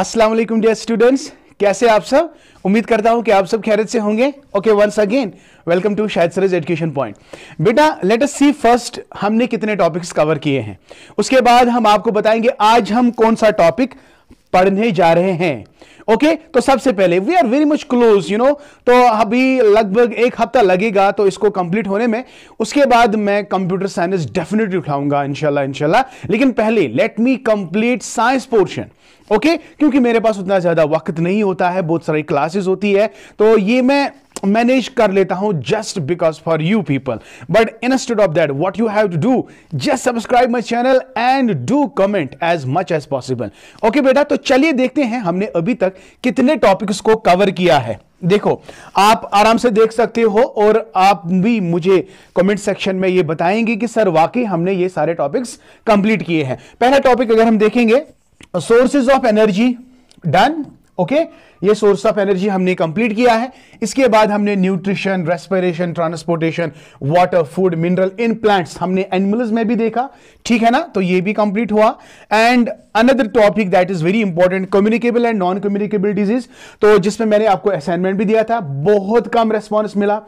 अस्सलाम वालेकुम dear students कैसे आप सब उम्मीद करता हूं कि आप सब खैरियत से होंगे okay once again welcome to शायद सरज एजुकेशन पॉइंट बेटा लेट अस सी फर्स्ट हमने कितने टॉपिक्स कवर किए हैं उसके बाद हम आपको बताएंगे आज हम कौन सा टॉपिक पढ़ने जा रहे हैं ओके okay? तो सबसे पहले we are very much close you know तो अभी लगभग एक हफ्ता लगेगा तो इसको कंप्लीट होने में उसके बाद मैं कंप्यूटर साइंस डेफिनेटली उठाऊंगा इंशाल्लाह इंशाल्लाह लेकिन पहले let me complete science portion okay क्योंकि मेरे पास उतना ज्यादा वक्त नहीं होता है बहुत सारी क्लासेस होती है तो ये मैं मैनेज कर लेता हूं just because for you people but instead of that what you have to do just subscribe my channel and do comment as much as possible okay बेटा तो चलिए देखते हैं हमने अभी तक कितने टॉपिक्स को कवर किया है देखो आप आराम से देख सकते हो और आप भी मुझे कमेंट सेक्शन में ये बताएंगे कि सर वाकई हमने ये सारे टॉपिक्स कंप्लीट किए हैं पहला टॉपिक अगर हम देखेंगे sources of energy done okay ये सोर्स ऑफ एनर्जी हमने कंप्लीट किया है इसके बाद हमने nutrition respiration transportation water food mineral in plants हमने एनिमल्स में भी देखा ठीक है ना तो ये भी कंप्लीट हुआ and another topic that is very important communicable and non communicable disease तो जिसमें मैंने आपको असाइनमेंट भी दिया था बहुत कम रेस्पॉन्स मिला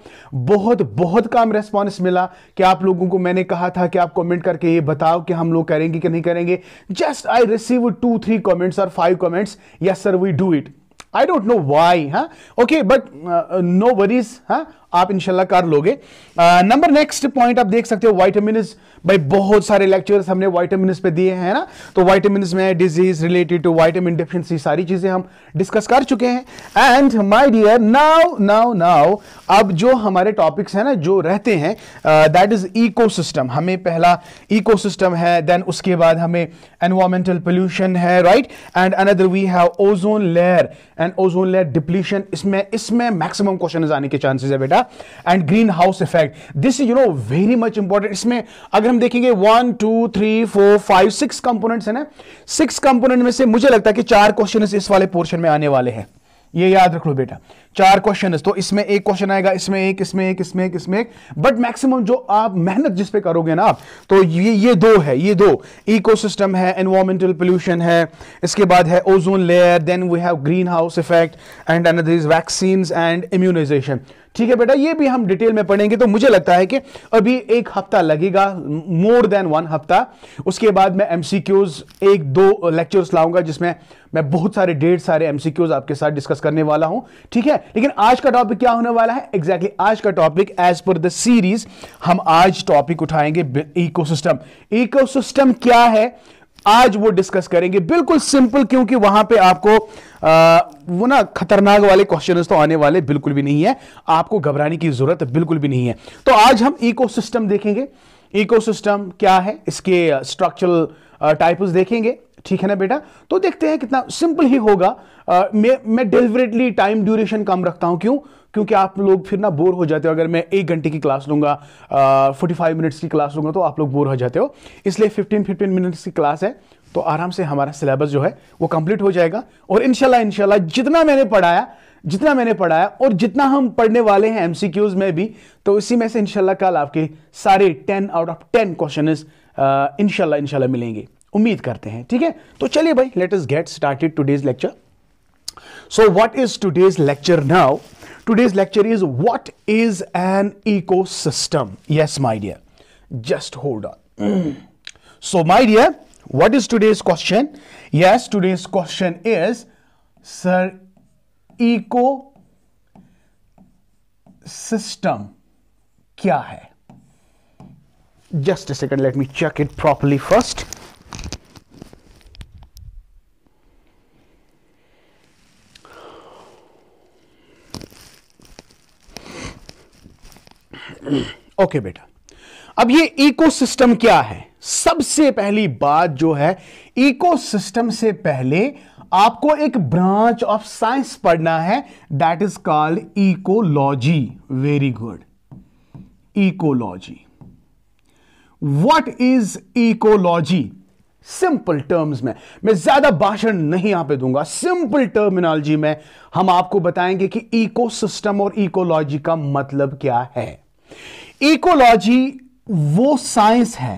बहुत बहुत कम रेस्पॉन्स मिला कि आप लोगों को मैंने कहा था कि आप कमेंट करके ये बताओ कि हम लोग करेंगे कि नहीं करेंगे just I receive two three comments और five comments yes sir we do it I don't know why, huh? Okay, but uh, uh no worries, huh? आप इंशाल्लाह कर लोगे नंबर नेक्स्ट पॉइंट आप देख सकते हो वाइटामिन भाई बहुत सारे लेक्चर्स हमने वाइटामिन पे दिए हैं ना तो वाइटामिन में disease related to vitamin deficiency सारी चीजें हम डिस्कस कर चुके हैं and my dear now now now अब जो हमारे टॉपिक्स हैं ना जो रहते हैं दैट इज इको हमें पहला इको है देन उसके बाद हमें एनवायरमेंटल पोल्यूशन है right and another we have ozone layer and ozone layer depletion इसमें इसमें मैक्सिमम क्वेश्चन आने के चांसेस है बेटा जाएगा and green house effect this is you know very much important इसमें अगर हम देखेंगे one two three four five six components है ना सिक्स कंपोनेंट में से मुझे लगता है कि चार क्वेश्चन इस वाले पोर्शन में आने वाले हैं ये याद रख लो बेटा चार क्वेश्चन तो इसमें एक क्वेश्चन आएगा इसमें एक इसमें एक इसमें एक इसमें एक बट मैक्सिमम जो आप मेहनत जिस पे करोगे ना आप तो ये ये दो है ये दो इकोसिस्टम है एनवायरमेंटल पोल्यूशन है इसके बाद है ozone layer then we have green house effect and another is vaccine and immunization ठीक है बेटा ये भी हम डिटेल में पढ़ेंगे तो मुझे लगता है कि अभी एक हफ्ता लगेगा मोर देन वन हफ्ता उसके बाद मैं एमसीक्यूज एक दो लेक्चर्स लाऊंगा जिसमें मैं बहुत सारे डेढ़ सारे एमसीक्यूज आपके साथ डिस्कस करने वाला हूं ठीक है लेकिन आज का टॉपिक क्या होने वाला है एग्जैक्टली exactly, आज का topic as per the series हम आज टॉपिक उठाएंगे इकोसिस्टम इकोसिस्टम क्या है आज वो डिस्कस करेंगे बिल्कुल सिंपल क्योंकि वहां पे आपको वो ना खतरनाक वाले क्वेश्चन तो आने वाले बिल्कुल भी नहीं है आपको घबराने की जरूरत बिल्कुल भी नहीं है तो आज हम इकोसिस्टम देखेंगे इकोसिस्टम क्या है इसके स्ट्रक्चरल टाइप्स देखेंगे ठीक है ना बेटा तो देखते हैं कितना सिंपल ही होगा आ, मैं मैं डेलिवरेटली टाइम ड्यूरेशन कम रखता हूं क्यों क्योंकि आप लोग फिर ना बोर हो जाते हो अगर मैं एक घंटे की क्लास लूंगा फोर्टी फाइव मिनट्स की क्लास लूंगा तो आप लोग बोर हो जाते हो इसलिए फिफ्टीन फिफ्टीन मिनट्स की क्लास है तो आराम से हमारा सिलेबस जो है वो कंप्लीट हो जाएगा और इनशाला इनशाला जितना मैंने पढ़ाया जितना मैंने पढ़ाया और जितना हम पढ़ने वाले हैं एमसीक्यूज में भी तो इसी में से इनशाला कल आपके सारे ten out of ten question इनशाला इनशाला मिलेंगे उम्मीद करते हैं ठीक है तो चलिए भाई let us get started today's lecture so what is today's lecture now today's lecture is what is an ecosystem yes my dear just hold on so my dear What is today's question? Yes, today's question is Sir Eco System kya hai Just a second, let me check it properly first. Okay okay, बेटा अब ये ecosystem क्या है सबसे पहली बात जो है इकोसिस्टम से पहले आपको एक ब्रांच ऑफ साइंस पढ़ना है that is called ecology very good ecology what is ecology simple terms में मैं ज्यादा भाषण नहीं यहां पे दूंगा सिंपल टर्मिनोलॉजी में हम आपको बताएंगे कि इकोसिस्टम और इकोलॉजी का मतलब क्या है इकोलॉजी वो साइंस है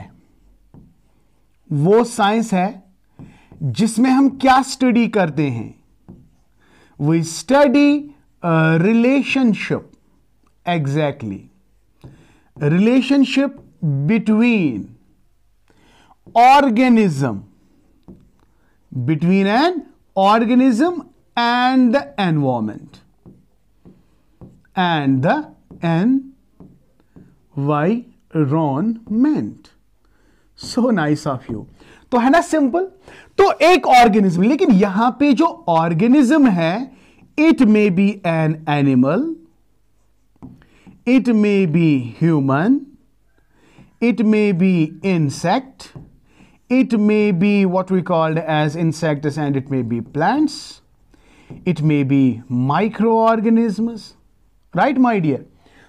वो साइंस है जिसमें हम क्या स्टडी करते हैं we study relationship exactly relationship between organism between an organism and the environment and the environment so nice of you तो है ना सिंपल तो एक ऑर्गेनिज्म लेकिन यहां पे जो ऑर्गेनिज्म है it may be an animal it may be human it may be insect it may be what we called as insect and it may be plants it may be micro organism right my dear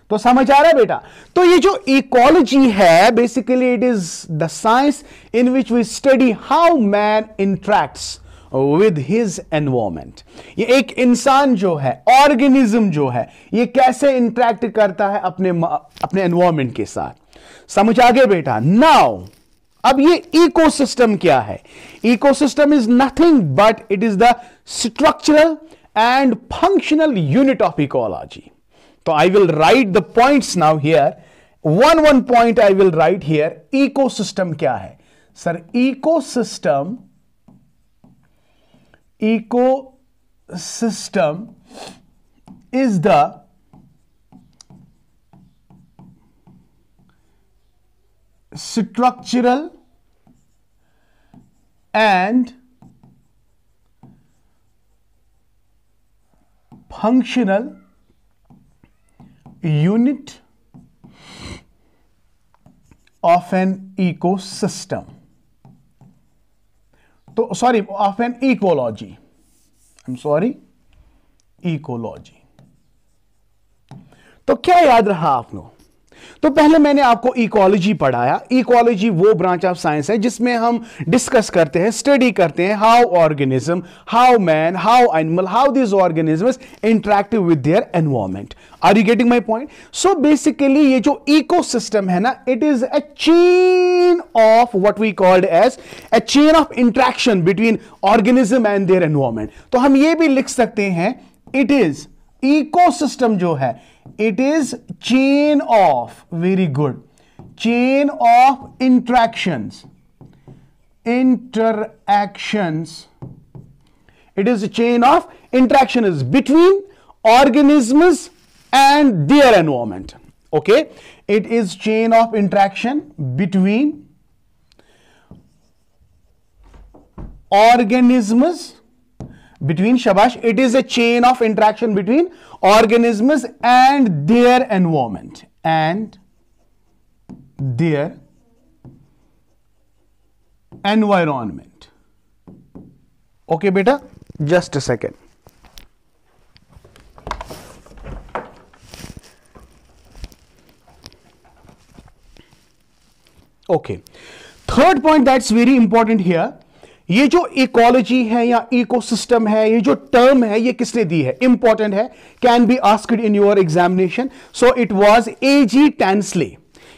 तो समझ आ रहा है बेटा तो ये जो ecology है basically it is the science in which we study how man interacts with his environment ये एक इंसान जो है ऑर्गेनिज्म जो है ये कैसे इंट्रैक्ट करता है अपने अपने एनवायरमेंट के साथ समझ आ गए बेटा नाउ अब ये इकोसिस्टम क्या है ecosystem is nothing but it is the structural and functional unit of ecology So I will write the points now here. One one point I will write here. Ecosystem kya hai? Sir, ecosystem, ecosystem is the structural and functional unit of an ecosystem तो sorry of an ecology I am sorry ecology तो क्या याद रहा आप लोग तो पहले मैंने आपको इकोलॉजी पढ़ाया इकोलॉजी वो ब्रांच ऑफ साइंस है जिसमें हम डिस्कस करते हैं स्टडी करते हैं how organism how man how animal how these organism interact with their environment are you getting my point so basically ये जो इकोसिस्टम है ना it is a chain of what we called as a chain of interaction between organism and their environment तो हम ये भी लिख सकते हैं इट इज Ecosystem, जो है chain of very good chain of interactions, interactions. it is a chain of interaction is between organisms and their environment okay it is chain of interaction between organisms between shabash it is a chain of interaction between organisms and their environment and their environment okay beta just a second okay third point that's very important here ये जो ecology है या ecosystem है ये जो term है ये किसने दी है इंपॉर्टेंट है can be asked in your examination so it was A G Tansley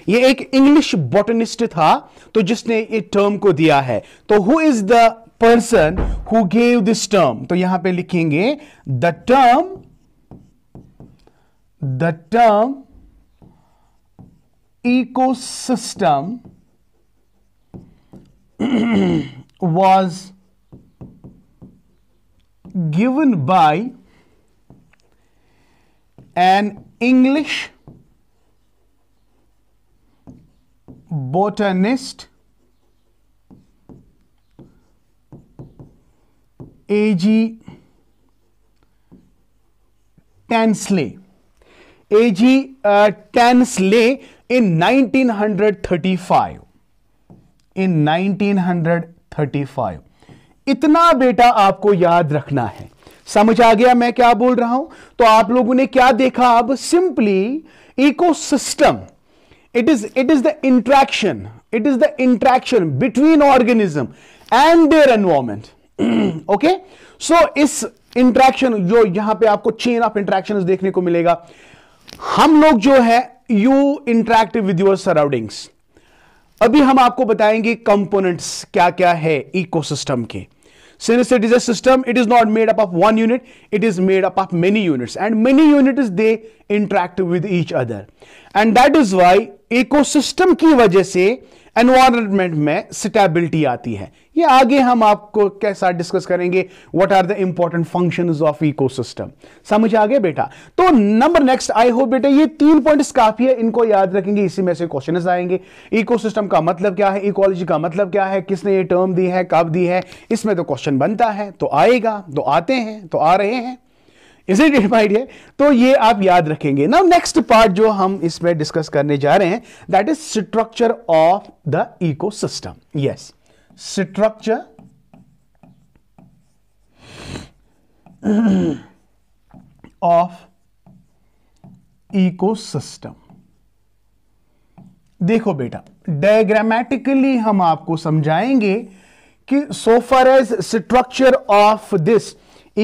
ये एक इंग्लिश बॉटनिस्ट था तो जिसने ये टर्म को दिया है तो who is the person who gave this term तो यहां पे लिखेंगे the term the term ecosystem was given by an English botanist A.G. Tansley. A.G. Uh, Tansley in 1935. In 1935. Thirty five इतना बेटा आपको याद रखना है समझ आ गया मैं क्या बोल रहा हूं तो आप लोगों ने क्या देखा अब simply ecosystem it is it is the interaction it is the interaction between organism and their environment okay so इस इंट्रैक्शन जो यहां पे आपको चेन ऑफ इंट्रैक्शन देखने को मिलेगा हम लोग जो है you interact with your surroundings अभी हम आपको बताएंगे कंपोनेंट्स क्या क्या है इको सिस्टम के since it is a system it is not made up of one unit it is made up of many units and many unit is they interact with each other and that is why ecosystem की वजह से environment में stability आती है ये आगे हम आपको कैसा डिस्कस करेंगे what are the important functions of ecosystem समझ आ गया बेटा तो नंबर नेक्स्ट आई होप बेटा ये तीन पॉइंट्स काफी है इनको याद रखेंगे इसी में से क्वेश्चन आएंगे इकोसिस्टम का मतलब क्या है इकोलॉजी का मतलब क्या है किसने ये टर्म दी है कब दी है इसमें तो क्वेश्चन बनता है तो आएगा तो आते हैं तो आ रहे हैं इज इट तो ये आप याद रखेंगे ना नेक्स्ट पार्ट जो हम इसमें डिस्कस करने जा रहे हैं that is structure of the ecosystem yes structure of ecosystem देखो बेटा डायग्रामेटिकली हम आपको समझाएंगे कि so far as structure of this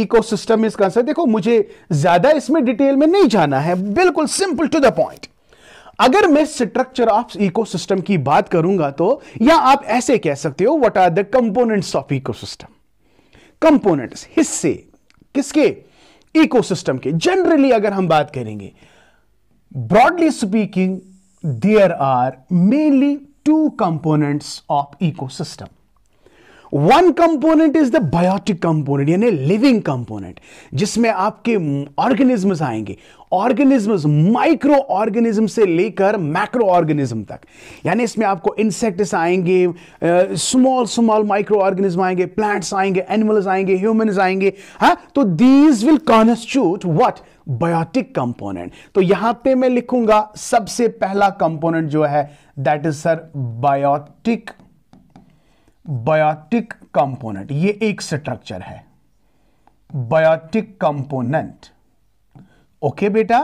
ecosystem is concern देखो मुझे ज्यादा इसमें डिटेल में नहीं जाना है बिल्कुल सिंपल टू द पॉइंट अगर मैं स्ट्रक्चर ऑफ इकोसिस्टम की बात करूंगा तो या आप ऐसे कह सकते हो what are the components of ecosystem components हिस्से किसके इकोसिस्टम के जनरली अगर हम बात करेंगे broadly speaking there are mainly two components of ecosystem one component is the biotic component यानी लिविंग कंपोनेंट जिसमें आपके ऑर्गेनिजम्स आएंगे ऑर्गेनिजम्स माइक्रो ऑर्गेनिज्म से लेकर मैक्रो ऑर्गेनिज्म तक यानी इसमें आपको इंसेक्ट्स आएंगे स्मॉल स्मॉल माइक्रो ऑर्गेनिज्म आएंगे प्लांट्स आएंगे एनिमल्स आएंगे ह्यूमन आएंगे हा? तो these will constitute what biotic component तो यहां पे मैं लिखूंगा सबसे पहला कंपोनेंट जो है that is sir biotic biotic component ये एक स्ट्रक्चर है बायोटिक कंपोनेंट ओके बेटा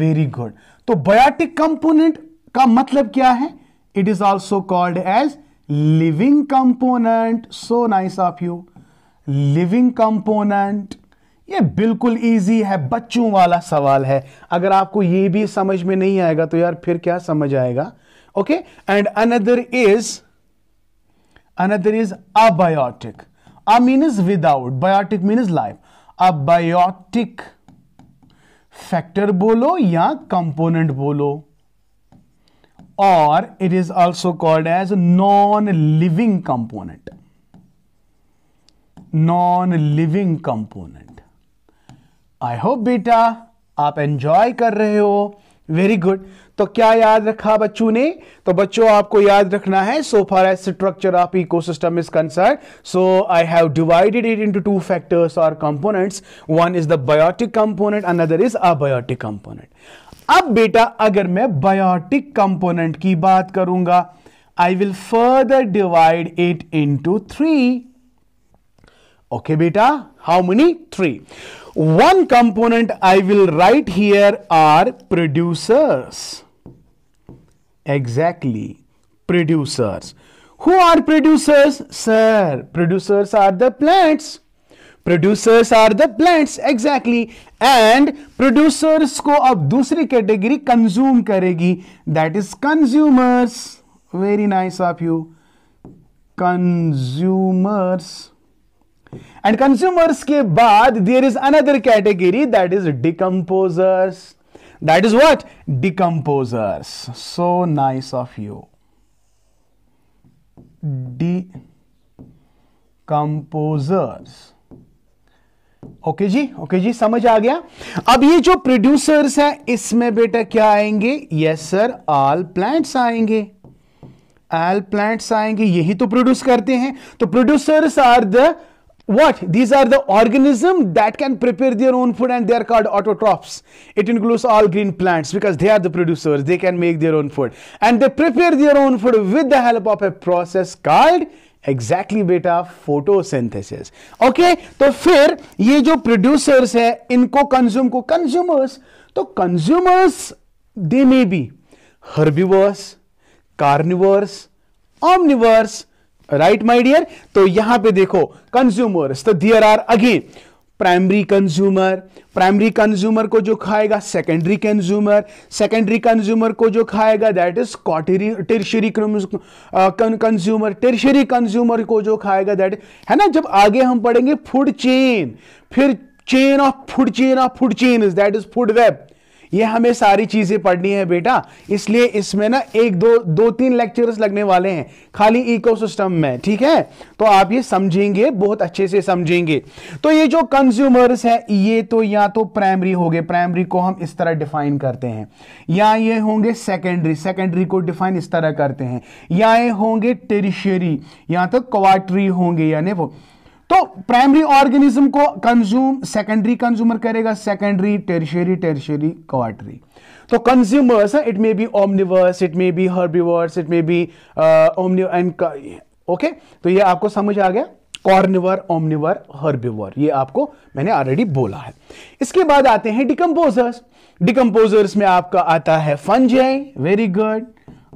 वेरी गुड तो बायोटिक कंपोनेंट का मतलब क्या है it is also called as living component so nice of you living component ये बिल्कुल इजी है बच्चों वाला सवाल है अगर आपको ये भी समझ में नहीं आएगा तो यार फिर क्या समझ आएगा okay and another is another is abiotic a means without biotic means life abiotic factor bolo ya component bolo or it is also called as non-living component non-living component i hope beta आप enjoy कर रहे हो very good तो क्या याद रखा बच्चों ने तो बच्चों आपको याद रखना है so far as structure of ecosystem is concern so I have divided it into two factors और components one is the biotic component another is abiotic component अब बेटा अगर मैं बायोटिक कंपोनेंट की बात करूंगा I will further divide it into three okay बेटा how many three one component I will write here are producers. Exactly, producers. Who are producers? Sir, producers are the plants. Producers are the plants, exactly. And producers ko ab dusri category consume karegi. That is consumers. Very nice of you. Consumers. Consumers. And consumers के बाद there is another category that is decomposers that is what decomposers so nice of you decomposers okay जी okay जी समझ आ गया अब ये जो प्रोड्यूसर्स है इसमें बेटा क्या आएंगे यस सर ऑल प्लांट्स आएंगे ऑल प्लांट्स आएंगे यही तो प्रोड्यूस करते हैं तो producers are the what? These are the organism that can prepare their own food and they are called autotrophs. It includes all green plants because they are the producers. They can make their own food. And they prepare their own food with the help of a process called exactly beta photosynthesis. Okay तो फिर ये producers producers है इनको consume consumers consumers तो consumers they may be herbivores carnivores right my dear तो यहां पे देखो कंज्यूमर्स तो there are again primary consumer primary consumer को जो खाएगा सेकेंडरी कंज्यूमर सेकेंडरी कंज्यूमर को जो खाएगा दैट इज कॉटरी टेरिशरी कंज्यूमर टेरिशरी कंज्यूमर को जो खाएगा दैट है ना जब आगे हम पढ़ेंगे फूड चेन फिर chain of food chain of food chain is that is food web ये हमें सारी चीजें पढ़नी है बेटा इसलिए इसमें ना एक दो दो तीन लेक्चर्स लगने वाले हैं खाली इकोसिस्टम में ठीक है तो आप ये समझेंगे बहुत अच्छे से समझेंगे तो ये जो कंज्यूमर्स है ये तो या तो प्राइमरी हो गए प्राइमरी को हम इस तरह डिफाइन करते हैं या ये होंगे सेकेंडरी सेकेंडरी को डिफाइन इस तरह करते हैं या ये होंगे टेरिशरी या तो क्वाटरी होंगे यानी वो तो प्राइमरी ऑर्गेनिज्म को कंज्यूम सेकेंडरी कंज्यूमर करेगा सेकेंडरी टेरिशरी टेरिशरी क्वार्टरी तो consumers it may be omnivores it may be herbivores it may be omni okay तो ये आपको समझ आ गया कॉर्निवर ओमनिवर हर्बिवर ये आपको मैंने ऑलरेडी बोला है इसके बाद आते हैं डिकम्पोजर्स डिकम्पोजर्स में आपका आता है फंजाई वेरी गुड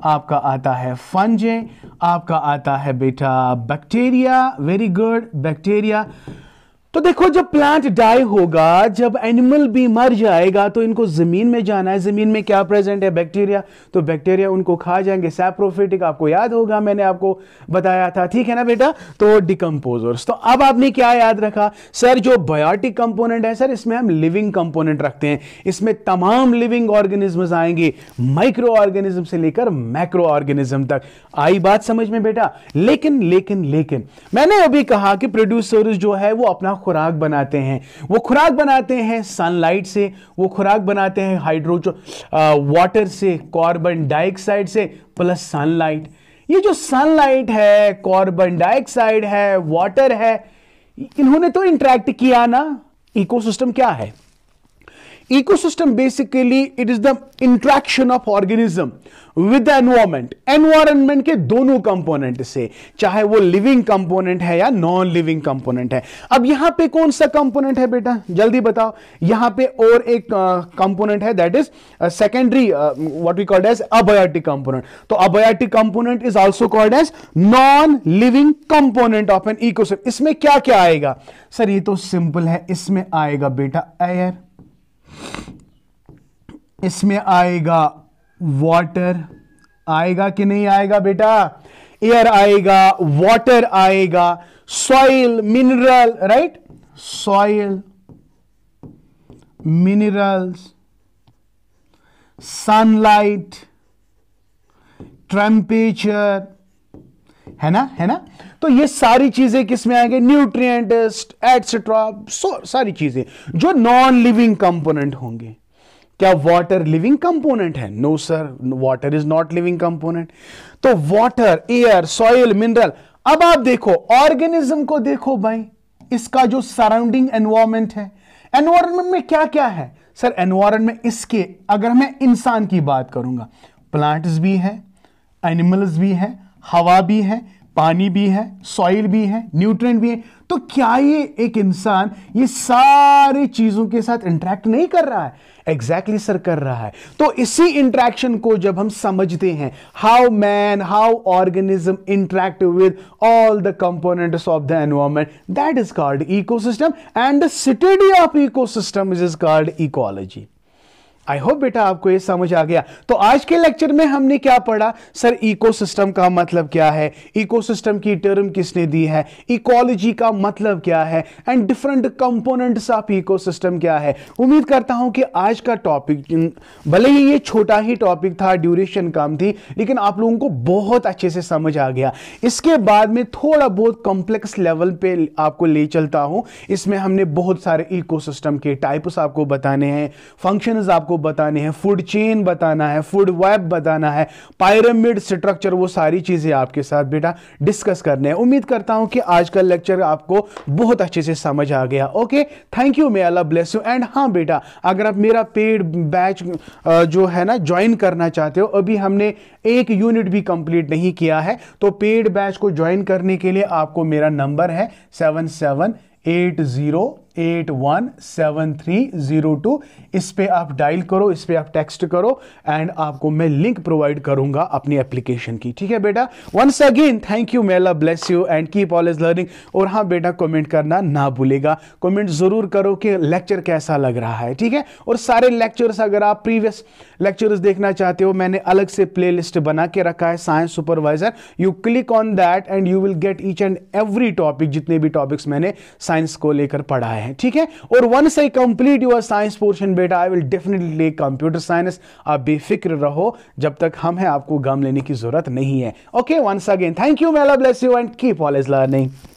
आपका आता है फंजे आपका आता है बेटा बैक्टीरिया वेरी गुड बैक्टीरिया तो देखो जब प्लांट डाई होगा जब एनिमल भी मर जाएगा तो इनको ज़मीन में जाना है ज़मीन में क्या प्रेजेंट है बैक्टीरिया तो बैक्टीरिया उनको खा जाएंगे सैप्रोफिटिक आपको याद होगा मैंने आपको बताया था ठीक है ना बेटा तो डिकम्पोजर्स तो अब आपने क्या याद रखा सर जो बायोटिक कंपोनेंट है सर इसमें हम लिविंग कंपोनेंट रखते हैं इसमें तमाम लिविंग ऑर्गेनिज्म आएंगे माइक्रो ऑर्गेनिज्म से लेकर मैक्रो ऑर्गेनिज्म तक आई बात समझ में बेटा लेकिन लेकिन लेकिन मैंने अभी कहा कि प्रोड्यूसर्स जो है वो अपना खुराक बनाते हैं वो खुराक बनाते हैं सनलाइट से वो खुराक बनाते हैं हाइड्रोजो वाटर से कार्बन डाइऑक्साइड से प्लस सनलाइट ये जो सनलाइट है कार्बन डाइऑक्साइड है वाटर है इन्होंने तो इंट्रैक्ट किया ना इकोसिस्टम क्या है ecosystem basically it is the interaction of organism with the environment environment के दोनों कंपोनेंट से चाहे वो लिविंग कंपोनेंट है या नॉन लिविंग कंपोनेंट है अब यहां पे कौन सा कंपोनेंट है बेटा जल्दी बताओ यहां पे और एक कंपोनेंट uh, है that is secondary what we called as abiotic component तो abiotic component is also called as non living component of an ecosystem इसमें क्या क्या आएगा सर ये तो सिंपल है इसमें आएगा बेटा एयर इसमें आएगा वाटर आएगा कि नहीं आएगा बेटा एयर आएगा वाटर आएगा soil mineral right soil minerals sunlight temperature है ना है ना तो ये सारी चीजें किसमें आएंगे न्यूट्रिएंट एटसेट्रा सारी चीजें जो नॉन लिविंग कंपोनेंट होंगे क्या वाटर लिविंग कंपोनेंट है no sir water is not living component तो वाटर एयर सॉइल मिनरल अब आप देखो ऑर्गेनिज्म को देखो भाई इसका जो सराउंडिंग एनवायरमेंट है एनवायरमेंट में क्या क्या है सर एनवायरमेंट में इसके अगर मैं इंसान की बात करूंगा प्लांट्स भी है एनिमल्स भी है हवा भी है पानी भी है सॉइल भी है न्यूट्रेंट भी है तो क्या ये एक इंसान ये सारी चीजों के साथ इंटरेक्ट नहीं कर रहा है एग्जैक्टली exactly सर कर रहा है तो इसी इंट्रैक्शन को जब हम समझते हैं how man how organism interact with all the components of the environment that is called ecosystem and the study of ecosystem is is called ecology I hope बेटा आपको ये समझ आ गया तो आज के लेक्चर में हमने क्या पढ़ा सर इकोसिस्टम का मतलब क्या है इकोसिस्टम की टर्म किसने दी है इकोलॉजी का मतलब क्या है and different components of ecosystem क्या है उम्मीद करता हूं कि आज का टॉपिक भले ही ये छोटा ही टॉपिक था ड्यूरेशन कम थी लेकिन आप लोगों को बहुत अच्छे से समझ आ गया इसके बाद में थोड़ा बहुत कॉम्प्लेक्स लेवल पे आपको ले चलता हूं इसमें हमने बहुत सारे इकोसिस्टम के टाइप्स आपको बताने हैं फंक्शंस आपको बताने हैं फूड चेन बताना है फूड वेब बताना है पायरामिड स्ट्रक्चर वो सारी चीज़ें आपके साथ बेटा डिस्कस करने हैं उम्मीद करता हूं कि आज का लेक्चर आपको बहुत अच्छे से समझ आ गया okay thank you may Allah bless you and हाँ बेटा अगर आप मेरा पेड बैच जो है ना ज्वाइन करना चाहते हो अभी हमने एक यूनिट भी कंप्लीट नहीं किया है तो पेड बैच को ज्वाइन करने के लिए आपको मेरा नंबर है seven seven eight zero eight one seven three zero two इस पर आप डायल करो इस पर आप टेक्स्ट करो एंड आपको मैं लिंक प्रोवाइड करूंगा अपनी एप्लीकेशन की ठीक है बेटा वंस अगेन थैंक यू मेला bless you and keep all is learning और हाँ बेटा कमेंट करना ना भूलेगा कमेंट ज़रूर करो कि लेक्चर कैसा लग रहा है ठीक है और सारे लेक्चर्स अगर आप प्रीवियस लेक्चर्स देखना चाहते हो मैंने अलग से प्ले बना के रखा है science supervisor you click on that and you will get each and every topic जितने भी टॉपिक्स मैंने साइंस को लेकर पढ़ा है हैं ठीक है और once I complete your science portion बेटा I will definitely computer science आप बेफिक्र रहो जब तक हम हैं आपको गम लेने की जरूरत नहीं है okay once again thank you मेला bless you and keep all is learning